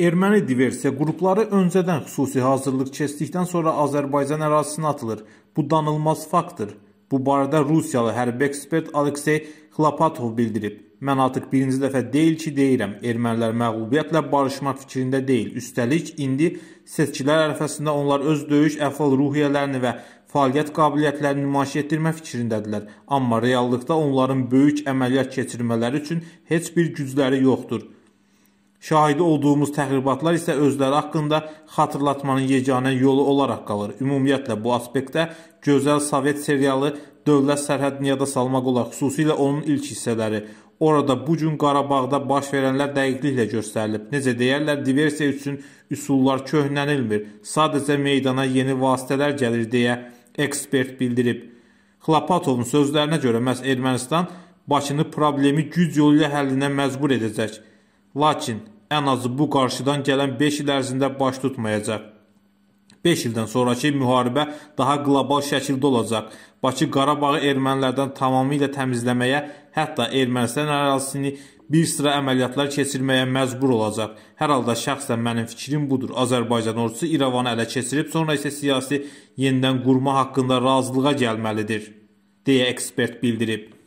Erməni diversiya qrupları öncədən xüsusi hazırlıq keçdikdən sonra Azərbaycan ərazisinə atılır. Bu danılmaz faktdır. Bu barədə rusiyalı hərbi ekspert Aleksey Xlapatov bildirib. Mən artıq birinci dəfə deyil ki, deyirəm, ermənilər məğlubiyyətlə barışmaq fikrində deyil. Üstəlik, indi seçkilər ərəfəsində onlar öz döyüş əfval ruhiyyələrini və fəaliyyət qabiliyyətlərini nümayiş etdirmə fikrindədirlər. Amma reallıqda onların böyük əməliyyat keçirmələri üçün heç bir gücləri yoxdur. Şahidi olduğumuz təxribatlar isə özləri haqqında xatırlatmanın yeganə yolu olaraq qalır. Ümumiyyətlə bu aspektdə gözəl Sovet serialı dövlət sərhədini yada salmaq olar, xüsusilə onun ilk hissələri. Orada bu gün Qarabağda baş verənlər dəqiqliklə göstərilib. Necə deyərlər, diversiya üçün üsullar köhnənilmir. Sadəcə meydana yeni vasitələr gəlir deyə ekspert bildirib. Xlapatovun sözlərinə görə məhz Ermənistan Bakını problemi güc yolu ilə həllinə məcbur edəcək. Lakin ən azı bu qarşıdan gələn 5 il ərzində baş tutmayacaq. 5 ildən sonrakı müharibə daha qlobal şəkildə olacaq. Bakı Qarabağı ermənilərdən tamamilə təmizləməyə, hətta Ermənistan ərazisini bir sıra əməliyyatlar keçirməyə məcbur olacaq. Hər halda şəxsən mənim fikrim budur. Azərbaycan ordusu İrəvanı ələ keçirib, sonra isə siyasi yenidən qurma haqqında razılığa gəlməlidir, deyə ekspert bildirib.